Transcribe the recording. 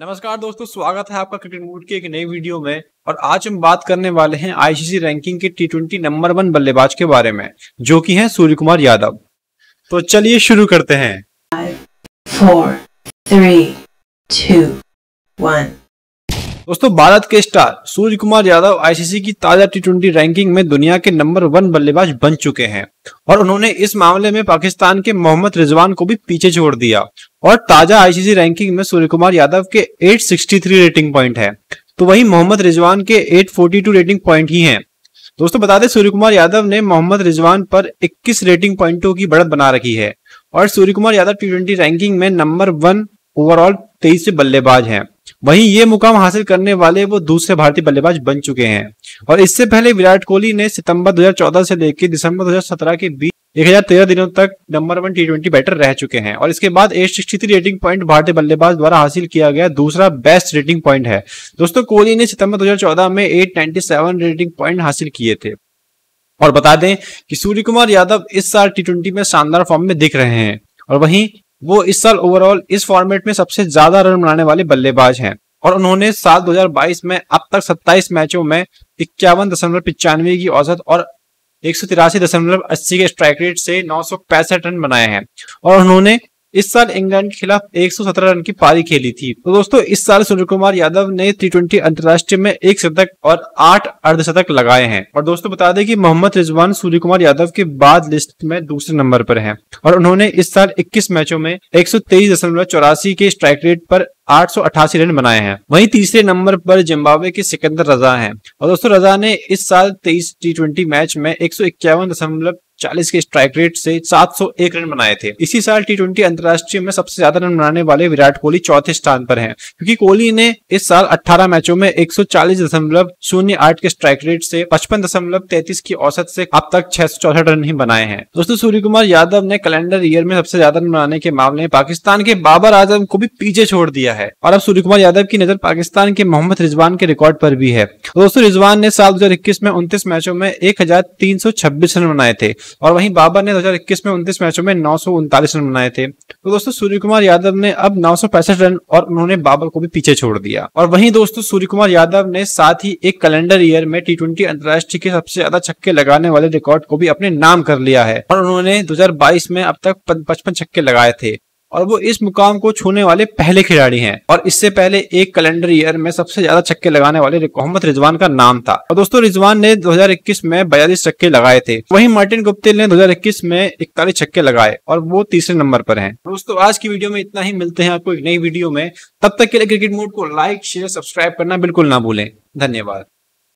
नमस्कार दोस्तों स्वागत है आपका क्रिकेट मूड के एक नई वीडियो में और आज हम बात करने वाले हैं आईसीसी रैंकिंग के टी ट्वेंटी नंबर वन बल्लेबाज के बारे में जो कि हैं सूर्य कुमार यादव तो चलिए शुरू करते हैं Five, four, three, two, one. दोस्तों भारत के स्टार सूर्य कुमार यादव आईसीसी की ताजा टी रैंकिंग में दुनिया के नंबर वन बल्लेबाज बन चुके हैं और उन्होंने इस मामले में पाकिस्तान के मोहम्मद रिजवान को भी पीछे छोड़ दिया और ताजा आईसीसी रैंकिंग में सूर्य कुमार यादव के 863 रेटिंग पॉइंट है तो वही मोहम्मद रिजवान के एट रेटिंग पॉइंट ही है दोस्तों बता दें सूर्य कुमार यादव ने मोहम्मद रिजवान पर 21 रेटिंग पॉइंटों की बढ़त बना रखी है और सूर्य कुमार यादव टी रैंकिंग में नंबर वन ओवरऑल तेईस बल्लेबाज हैं वहीं ये मुकाम हासिल करने वाले वो दूसरे भारतीय बल्लेबाज बन चुके हैं और इससे पहले विराट कोहली ने सितंबर 2014 से लेकर दिसंबर 2017 के बीच एक हजार तेरह दिनों तक number one T twenty batter रह चुके हैं और इसके बाद eight sixty three rating point भारतीय बल्लेबाज द्वारा हासिल किया गया दूसरा बेस्ट रेटिंग पॉइंट है दोस्तों कोहली ने सितंबर दो में एट रेटिंग पॉइंट हासिल किए थे और बता दें कि सूर्य कुमार यादव इस साल टी ट्वेंटी में शानदार फॉर्म में दिख रहे हैं और वहीं वो इस साल ओवरऑल इस फॉर्मेट में सबसे ज्यादा रन बनाने वाले बल्लेबाज हैं और उन्होंने साल 2022 में अब तक 27 मैचों में इक्यावन दशमलव पिचानवे की औसत और एक दशमलव अस्सी के स्ट्राइक रेट से नौ रन बनाए हैं और उन्होंने इस साल इंग्लैंड के खिलाफ 117 रन की पारी खेली थी तो दोस्तों इस साल सूर्य कुमार यादव ने टी ट्वेंटी अंतर्राष्ट्रीय में एक शतक और आठ अर्धशतक लगाए हैं और दोस्तों बता दें कि मोहम्मद रिजवान सूर्य कुमार यादव के बाद लिस्ट में दूसरे नंबर पर हैं और उन्होंने इस साल 21 मैचों में एक के स्ट्राइक रेट पर आठ रन बनाए हैं वहीं तीसरे नंबर पर जिम्बावे के सिकंदर रजा हैं और दोस्तों रजा ने इस साल 23 टी मैच में एक चालीस के स्ट्राइक रेट से 701 रन बनाए थे इसी साल टी ट्वेंटी अंतर्राष्ट्रीय में सबसे ज्यादा रन बनाने वाले विराट कोहली चौथे स्थान पर हैं क्योंकि कोहली ने इस साल 18 मैचों में एक सौ के स्ट्राइक रेट से पचपन की औसत से अब तक छह रन ही बनाए हैं दोस्तों सूर्य कुमार यादव ने कैलेंडर ईयर में सबसे ज्यादा रन बनाने के मामले में पाकिस्तान के बाबर आजम को भी पीछे छोड़ दिया है और अब सूर्य कुमार यादव की नजर पाकिस्तान के मोहम्मद रिजवान के रिकॉर्ड पर भी है दोस्तों रिजवान ने साल दो में उनतीस मैचों में एक रन बनाए थे और वहीं बाबर ने 2021 में उनतीस मैचों में नौ रन बनाए थे तो दोस्तों सूर्य कुमार यादव ने अब नौ रन और उन्होंने बाबर को भी पीछे छोड़ दिया और वहीं दोस्तों सूर्य कुमार यादव ने साथ ही एक कैलेंडर ईयर में टी ट्वेंटी अंतर्राष्ट्रीय के सबसे ज्यादा छक्के लगाने वाले रिकॉर्ड को भी अपने नाम कर लिया है और उन्होंने दो में अब तक पचपन छक्के लगाए थे और वो इस मुकाम को छूने वाले पहले खिलाड़ी हैं और इससे पहले एक कैलेंडर ईयर में सबसे ज्यादा छक्के लगाने वाले मोहम्मद रिजवान का नाम था और दोस्तों रिजवान ने 2021 में बयालीस छक्के लगाए थे वहीं मार्टिन गुप्तिल ने 2021 में इकतालीस छक्के लगाए और वो तीसरे नंबर पर है दोस्तों आज की वीडियो में इतना ही मिलते हैं आपको एक नई वीडियो में तब तक के लिए क्रिकेट मोड को लाइक शेयर सब्सक्राइब करना बिल्कुल ना भूलें धन्यवाद